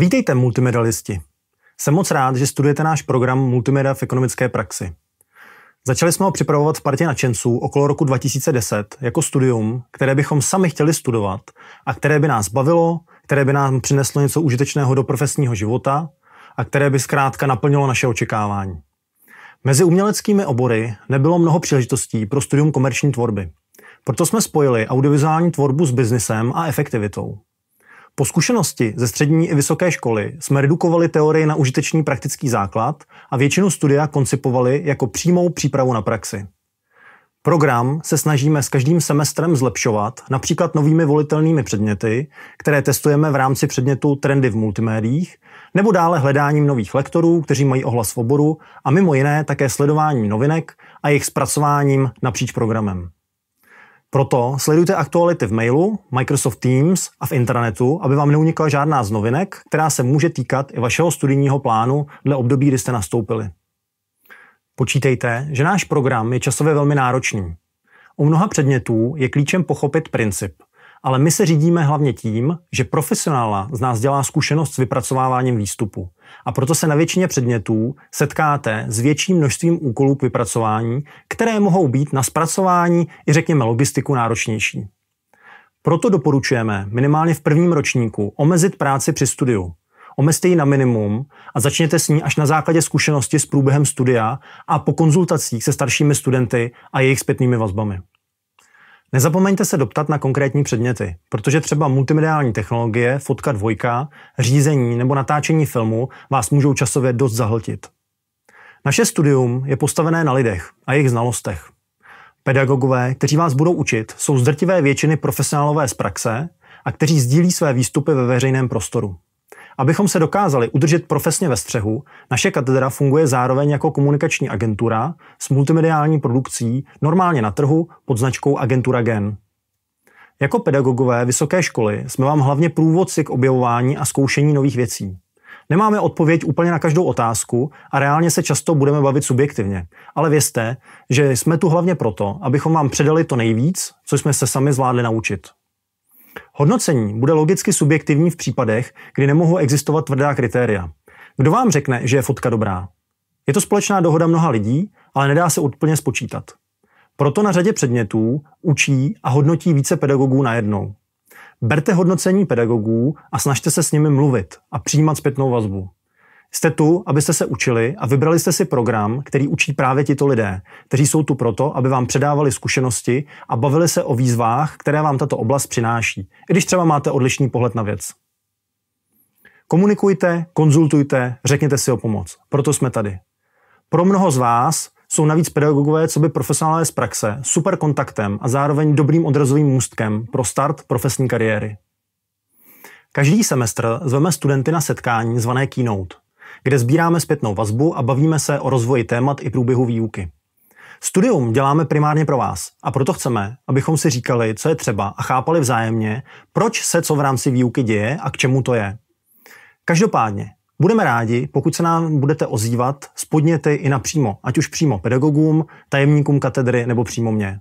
Vítejte, multimedalisti. Jsem moc rád, že studujete náš program Multimedia v ekonomické praxi. Začali jsme ho připravovat v partě nadšenců okolo roku 2010 jako studium, které bychom sami chtěli studovat a které by nás bavilo, které by nám přineslo něco užitečného do profesního života a které by zkrátka naplnilo naše očekávání. Mezi uměleckými obory nebylo mnoho příležitostí pro studium komerční tvorby. Proto jsme spojili audiovizuální tvorbu s biznesem a efektivitou. Po zkušenosti ze střední i vysoké školy jsme redukovali teorii na užitečný praktický základ a většinu studia koncipovali jako přímou přípravu na praxi. Program se snažíme s každým semestrem zlepšovat, například novými volitelnými předměty, které testujeme v rámci předmětu Trendy v multimédiích, nebo dále hledáním nových lektorů, kteří mají ohlas v oboru a mimo jiné také sledováním novinek a jejich zpracováním napříč programem. Proto sledujte aktuality v mailu, Microsoft Teams a v internetu, aby vám neunikla žádná z novinek, která se může týkat i vašeho studijního plánu dle období, kdy jste nastoupili. Počítejte, že náš program je časově velmi náročný. U mnoha předmětů je klíčem pochopit princip – ale my se řídíme hlavně tím, že profesionála z nás dělá zkušenost s vypracováváním výstupu. A proto se na většině předmětů setkáte s větším množstvím úkolů k vypracování, které mohou být na zpracování i řekněme logistiku náročnější. Proto doporučujeme minimálně v prvním ročníku omezit práci při studiu. Omezte ji na minimum a začněte s ní až na základě zkušenosti s průběhem studia a po konzultacích se staršími studenty a jejich zpětnými vazbami. Nezapomeňte se doptat na konkrétní předměty, protože třeba multimediální technologie, fotka dvojka, řízení nebo natáčení filmu vás můžou časově dost zahltit. Naše studium je postavené na lidech a jejich znalostech. Pedagogové, kteří vás budou učit, jsou zdrtivé většiny profesionálové z praxe a kteří sdílí své výstupy ve veřejném prostoru. Abychom se dokázali udržet profesně ve střehu, naše katedra funguje zároveň jako komunikační agentura s multimediální produkcí normálně na trhu pod značkou Agentura Gen. Jako pedagogové vysoké školy jsme vám hlavně průvodci k objevování a zkoušení nových věcí. Nemáme odpověď úplně na každou otázku a reálně se často budeme bavit subjektivně. Ale vězte, že jsme tu hlavně proto, abychom vám předali to nejvíc, co jsme se sami zvládli naučit. Hodnocení bude logicky subjektivní v případech, kdy nemohou existovat tvrdá kritéria. Kdo vám řekne, že je fotka dobrá? Je to společná dohoda mnoha lidí, ale nedá se úplně spočítat. Proto na řadě předmětů učí a hodnotí více pedagogů najednou. Berte hodnocení pedagogů a snažte se s nimi mluvit a přijímat zpětnou vazbu. Jste tu, abyste se učili a vybrali jste si program, který učí právě tito lidé, kteří jsou tu proto, aby vám předávali zkušenosti a bavili se o výzvách, které vám tato oblast přináší, i když třeba máte odlišný pohled na věc. Komunikujte, konzultujte, řekněte si o pomoc. Proto jsme tady. Pro mnoho z vás jsou navíc pedagogové co by profesionálové z praxe super kontaktem a zároveň dobrým odrazovým můstkem pro start profesní kariéry. Každý semestr zveme studenty na setkání zvané Keynote kde sbíráme zpětnou vazbu a bavíme se o rozvoji témat i průběhu výuky. Studium děláme primárně pro vás a proto chceme, abychom si říkali, co je třeba a chápali vzájemně, proč se co v rámci výuky děje a k čemu to je. Každopádně, budeme rádi, pokud se nám budete ozývat s podněty i napřímo, ať už přímo pedagogům, tajemníkům katedry nebo přímo mě.